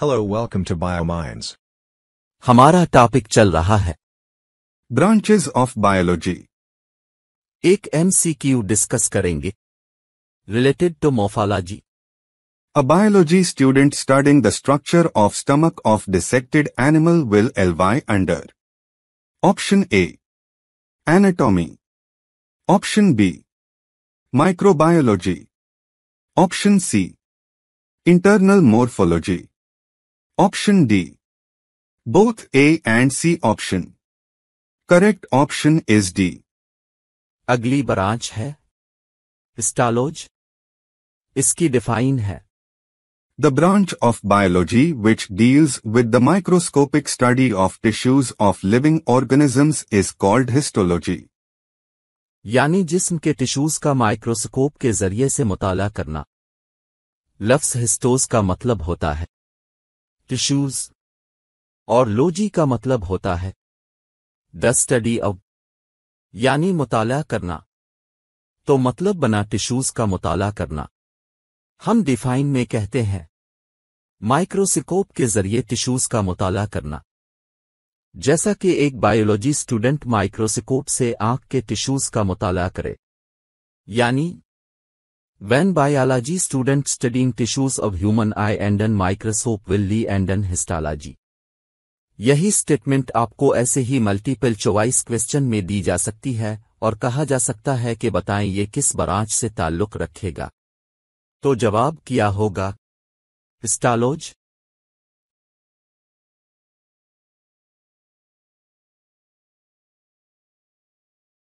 Hello welcome to बायोमाइंस हमारा topic चल रहा है ब्रांचेस ऑफ बायोलॉजी एक एमसीक्यू डिस्कस करेंगे related to morphology a biology student studying the structure of stomach of dissected animal will lie under option A anatomy option B microbiology option C internal morphology Option D. Both A and C option. Correct option is D. अगली branch है स्टालोज इसकी define है the branch of biology which deals with the microscopic study of tissues of living organisms is called histology यानी जिसम के tissues का microscope के जरिए से मुताला करना लफ्स हिस्टोज का मतलब होता है टिश्यूज और लोजी का मतलब होता है द स्टडी ऑफ यानी मुताला करना तो मतलब बना टिश्यूज का मुताला करना हम डिफाइन में कहते हैं माइक्रोस्कोप के जरिए टिश्यूज का मुताला करना जैसा कि एक बायोलॉजी स्टूडेंट माइक्रोस्कोप से आंख के टिश्यूज का मुताला करे यानी When biology student studying tissues of human eye and an microscope will lead and an histology. यही स्टेटमेंट आपको ऐसे ही मल्टीपल चॉइस क्वेश्चन में दी जा सकती है और कहा जा सकता है कि बताएं ये किस ब्रांच से ताल्लुक रखेगा तो जवाब किया होगा स्टालोज